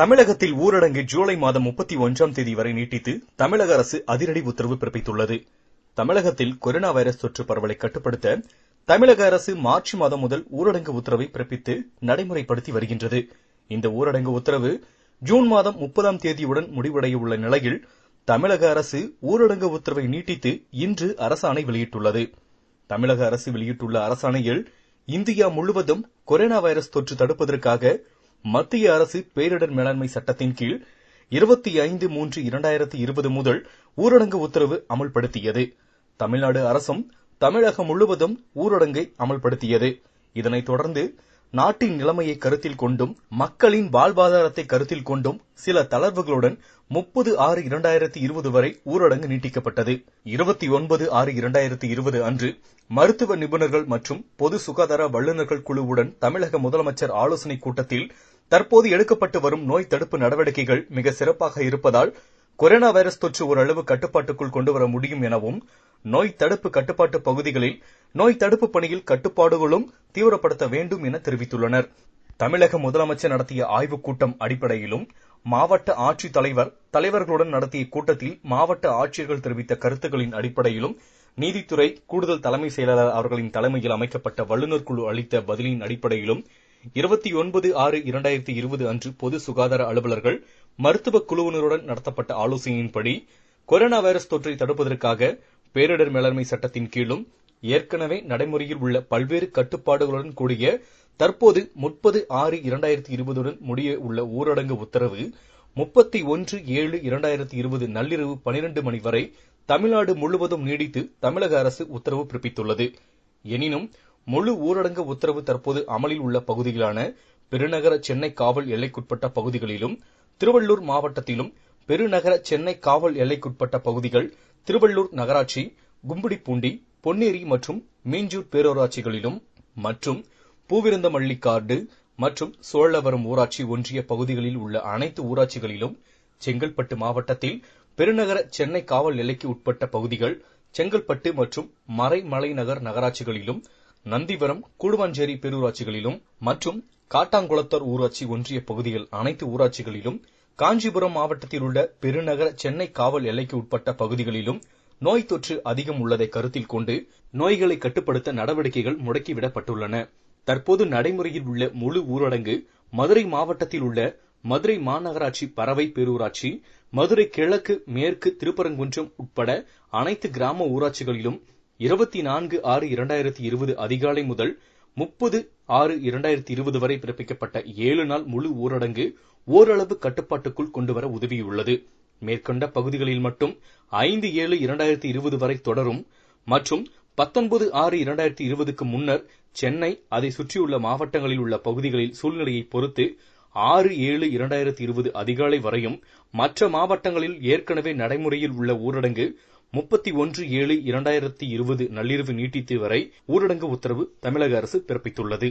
தமிழகத்தில் ஊரடங்கு ஜூலை மாதம் முப்பத்தி ஒன்றாம் தேதி வரை நீட்டித்து தமிழக அரசு அதிரடி உத்தரவு பிறப்பித்துள்ளது தமிழகத்தில் கொரோனா வைரஸ் தொற்று பரவலை கட்டுப்படுத்த தமிழக அரசு மார்ச் மாதம் முதல் ஊரடங்கு உத்தரவை பிறப்பித்து நடைமுறைப்படுத்தி வருகின்றது இந்த ஊரடங்கு உத்தரவு ஜூன் மாதம் முப்பதாம் தேதியுடன் முடிவடைய உள்ள நிலையில் தமிழக அரசு ஊரடங்கு உத்தரவை நீட்டித்து இன்று அரசாணை வெளியிட்டுள்ளது தமிழக அரசு வெளியிட்டுள்ள அரசாணையில் இந்தியா முழுவதும் கொரோனா வைரஸ் தொற்று தடுப்பதற்காக மத்திய அரசு பேரிடர் மேலாண்மை சட்டத்தின் கீழ் இருபத்தி ஐந்து மூன்று இரண்டாயிரத்தி இருபது முதல் ஊரடங்கு உத்தரவு அமல்படுத்தியது தமிழ்நாடு அரசும் தமிழகம் முழுவதும் ஊரடங்கை அமல்படுத்தியது இதனைத் தொடர்ந்து நாட்டின் நிலைமையை கருத்தில் கொண்டும் மக்களின் வாழ்வாதாரத்தை கருத்தில் கொண்டும் சில தளர்வுகளுடன் முப்பது ஆறு இரண்டாயிரத்தி இருபது வரை ஊரடங்கு நீட்டிக்கப்பட்டது இருபத்தி ஒன்பது ஆறு இரண்டாயிரத்தி இருபது அன்று மருத்துவ நிபுணர்கள் மற்றும் பொது சுகாதார வல்லுநர்கள் குழுவுடன் தமிழக முதலமைச்சர் ஆலோசனைக் கூட்டத்தில் தற்போது எடுக்கப்பட்டு வரும் நோய் தடுப்பு நடவடிக்கைகள் மிக சிறப்பாக இருப்பதால் கொரோனா வைரஸ் தொற்று ஓரளவு கட்டுப்பாட்டுக்குள் கொண்டுவர முடியும் எனவும் நோய் தடுப்பு கட்டுப்பாட்டு பகுதிகளில் நோய் தடுப்பு பணியில் கட்டுப்பாடுகளும் தீவிரப்படுத்த வேண்டும் என தெரிவித்துள்ளனர் தமிழக முதலமைச்சர் நடத்திய ஆய்வுக் கூட்டம் அடிப்படையிலும் மாவட்ட ஆட்சித் தலைவர் தலைவர்களுடன் நடத்திய கூட்டத்தில் மாவட்ட ஆட்சியர்கள் தெரிவித்த கருத்துக்களின் அடிப்படையிலும் நீதித்துறை கூடுதல் தலைமை செயலாளர் அவர்களின் தலைமையில் அமைக்கப்பட்ட வல்லுநர் குழு அளித்த பதிலின் அடிப்படையிலும் இருபத்தி ஒன்பது ஆறு இரண்டாயிரத்தி இருபது அன்று பொது சுகாதார அலுவலர்கள் மருத்துவ குழுவினருடன் நடத்தப்பட்ட ஆலோசனையின்படி கொரோனா வைரஸ் தொற்றை தடுப்பதற்காக பேரிடர் மேலாண்மை சட்டத்தின் கீழும் ஏற்கனவே நடைமுறையில் உள்ள பல்வேறு கட்டுப்பாடுகளுடன் கூடிய தற்போது முப்பது ஆறு இரண்டாயிரத்தி இருபதுடன் முடிய உள்ள ஊரடங்கு உத்தரவு முப்பத்தி ஒன்று ஏழு இரண்டாயிரத்தி இருபது நள்ளிரவு பனிரண்டு மணி வரை தமிழ்நாடு முழுவதும் நீடித்து தமிழக அரசு உத்தரவு பிறப்பித்துள்ளது எனினும் முழு ஊரடங்கு உத்தரவு தற்போது அமலில் உள்ள பகுதிகளான பெருநகர சென்னை காவல் எல்லைக்குட்பட்ட பகுதிகளிலும் திருவள்ளூர் மாவட்டத்திலும் பெருநகர சென்னை காவல் எல்லைக்குட்பட்ட பகுதிகள் திருவள்ளூர் நகராட்சி கும்படிப்பூண்டி பொன்னேரி மற்றும் மீஞ்சூர் பேரூராட்சிகளிலும் மற்றும் பூவிருந்தமல்லி கார்டு மற்றும் சோழவரம் ஊராட்சி ஒன்றிய பகுதிகளில் உள்ள அனைத்து ஊராட்சிகளிலும் செங்கல்பட்டு மாவட்டத்தில் பெருநகர சென்னை காவல் எல்லைக்கு உட்பட்ட பகுதிகள் செங்கல்பட்டு மற்றும் மறைமலைநகர் நகராட்சிகளிலும் நந்திவரம் கூடுவாஞ்சேரி பேரூராட்சிகளிலும் மற்றும் காட்டாங்குளத்தர் ஊராட்சி ஒன்றிய பகுதிகள் அனைத்து ஊராட்சிகளிலும் காஞ்சிபுரம் மாவட்டத்தில் உள்ள பெருநகர சென்னை காவல் எல்லைக்கு உட்பட்ட பகுதிகளிலும் நோய் தொற்று அதிகம் உள்ளதை கருத்தில் கொண்டு நோய்களை கட்டுப்படுத்த நடவடிக்கைகள் முடக்கிவிடப்பட்டுள்ளன தற்போது நடைமுறையில் உள்ள முழு ஊரடங்கு மதுரை மாவட்டத்தில் உள்ள மதுரை மாநகராட்சி பறவை பேரூராட்சி மதுரை கிழக்கு மேற்கு திருப்பரங்குன்றம் உட்பட அனைத்து கிராம ஊராட்சிகளிலும் இருபத்தி நான்கு ஆறு இரண்டாயிரத்தி இருபது அதிகாலை முதல் முப்பது ஆறு இரண்டாயிரத்தி இருபது வரை பிறப்பிக்கப்பட்ட ஏழு நாள் முழு ஊரடங்கு ஓரளவு கட்டுப்பாட்டுக்குள் கொண்டுவர உதவியுள்ளது மேற்கண்ட பகுதிகளில் மட்டும் ஐந்து ஏழு இரண்டாயிரத்தி இருபது வரை தொடரும் மற்றும் பத்தொன்பது ஆறு இரண்டாயிரத்தி இருபதுக்கு முன்னர் சென்னை அதை சுற்றியுள்ள மாவட்டங்களில் உள்ள பகுதிகளில் சூழ்நிலையை பொறுத்து ஆறு ஏழு இரண்டாயிரத்தி இருபது அதிகாலை வரையும் மற்ற மாவட்டங்களில் ஏற்கனவே நடைமுறையில் உள்ள ஊரடங்கு முப்பத்தி ஒன்று ஏழு இரண்டாயிரத்தி இருபது நள்ளிரவு நீட்டித்து வரை ஊரடங்கு உத்தரவு தமிழக அரசு பிறப்பித்துள்ளது